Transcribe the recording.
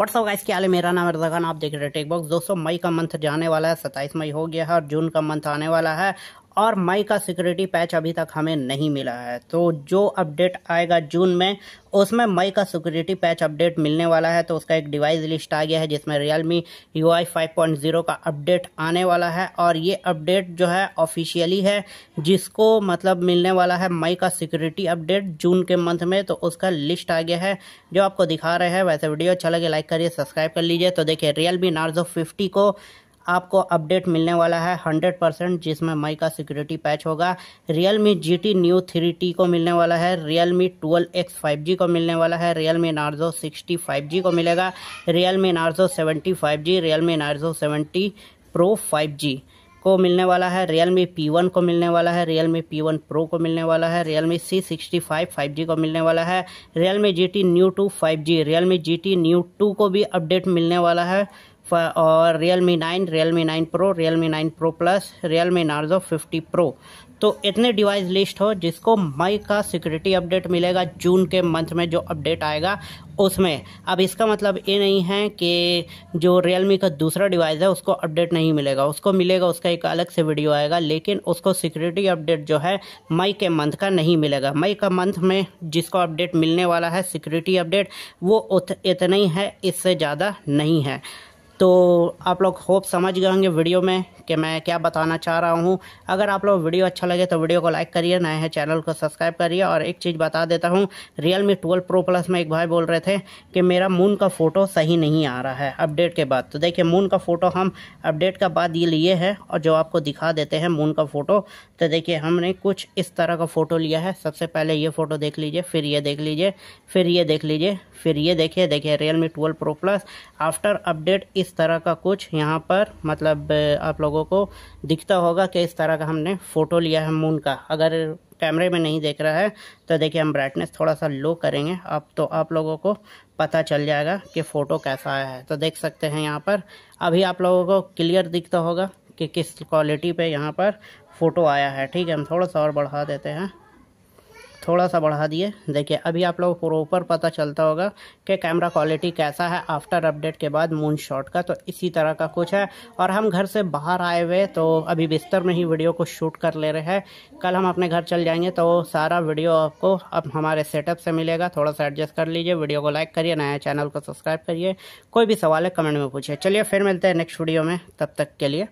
WhatsApp guys क्या है मेरा नाम रजाखान आप देख रहे हैं टेक बॉक्स दोस्तों मई का मंथ जाने वाला है सत्ताईस मई हो गया है और जून का मंथ आने वाला है और माई का सिक्योरिटी पैच अभी तक हमें नहीं मिला है तो जो अपडेट आएगा जून में उसमें मई का सिक्योरिटी पैच अपडेट मिलने वाला है तो उसका एक डिवाइस लिस्ट आ गया है जिसमें रियल मी यू आई का अपडेट आने वाला है और ये अपडेट जो है ऑफिशियली है जिसको मतलब मिलने वाला है मई का सिक्योरिटी अपडेट जून के मंथ में तो उसका लिस्ट आ गया है जो आपको दिखा रहे हैं वैसे वीडियो अच्छा लगे लाइक करिए सब्सक्राइब कर लीजिए तो देखिए रियल मी नार्जो फिफ्टी को आपको अपडेट मिलने वाला है 100 परसेंट जिसमें मई का सिक्योरिटी पैच होगा realme G T neo three T को मिलने वाला है realme twelve X five G को मिलने वाला है realme narzo sixty five G को मिलेगा realme narzo seventy five G realme narzo seventy pro five G को मिलने वाला है रियल मी पी वन को मिलने वाला है realme P one pro को मिलने वाला है realme C sixty five five G को मिलने वाला है realme G T neo two five G realme G T neo two को भी अपडेट मिलने वाला है और realme nine realme nine pro realme nine pro plus realme narzo fifty pro तो इतने device list हो जिसको मई का सिक्योरिटी अपडेट मिलेगा जून के मंथ में जो अपडेट आएगा उसमें अब इसका मतलब ये नहीं है कि जो मी का दूसरा डिवाइस है उसको अपडेट नहीं मिलेगा उसको मिलेगा उसका एक अलग से वीडियो आएगा लेकिन उसको सिक्योरिटी अपडेट जो है मई के मंथ का नहीं मिलेगा मई का मंथ में जिसको अपडेट मिलने वाला है सिक्योरिटी अपडेट वो इतना ही है इससे ज़्यादा नहीं है तो आप लोग होप समझ गए होंगे वीडियो में कि मैं क्या बताना चाह रहा हूँ अगर आप लोग वीडियो अच्छा लगे तो वीडियो को लाइक करिए नए हैं चैनल को सब्सक्राइब करिए और एक चीज़ बता देता हूँ realme twelve pro plus में एक भाई बोल रहे थे कि मेरा मून का फ़ोटो सही नहीं आ रहा है अपडेट के बाद तो देखिए मून का फ़ोटो हम अपडेट का बाद ये लिए है और जो आपको दिखा देते हैं मून का फ़ोटो तो देखिए हमने कुछ इस तरह का फ़ोटो लिया है सबसे पहले ये फ़ोटो देख लीजिए फिर ये देख लीजिए फिर ये देख लीजिए फिर ये देखिए देखिए realme twelve pro plus after update इस इस तरह का कुछ यहाँ पर मतलब आप लोगों को दिखता होगा कि इस तरह का हमने फ़ोटो लिया है मून का अगर कैमरे में नहीं देख रहा है तो देखिए हम ब्राइटनेस थोड़ा सा लो करेंगे अब तो आप लोगों को पता चल जाएगा कि फ़ोटो कैसा आया है तो देख सकते हैं यहाँ पर अभी आप लोगों को क्लियर दिखता होगा कि किस क्वालिटी पे यहाँ पर फ़ोटो आया है ठीक है हम थोड़ा सा और बढ़ा देते हैं थोड़ा सा बढ़ा दिए देखिए अभी आप लोग प्रॉपर पता चलता होगा कि कैमरा क्वालिटी कैसा है आफ्टर अपडेट के बाद मून शॉट का तो इसी तरह का कुछ है और हम घर से बाहर आए हुए तो अभी बिस्तर में ही वीडियो को शूट कर ले रहे हैं कल हम अपने घर चल जाएंगे तो सारा वीडियो आपको अब हमारे सेटअप से मिलेगा थोड़ा सा एडजस्ट कर लीजिए वीडियो को लाइक करिए नया चैनल को सब्सक्राइब करिए कोई भी सवाल है कमेंट में पूछिए चलिए फिर मिलते हैं नेक्स्ट वीडियो में तब तक के लिए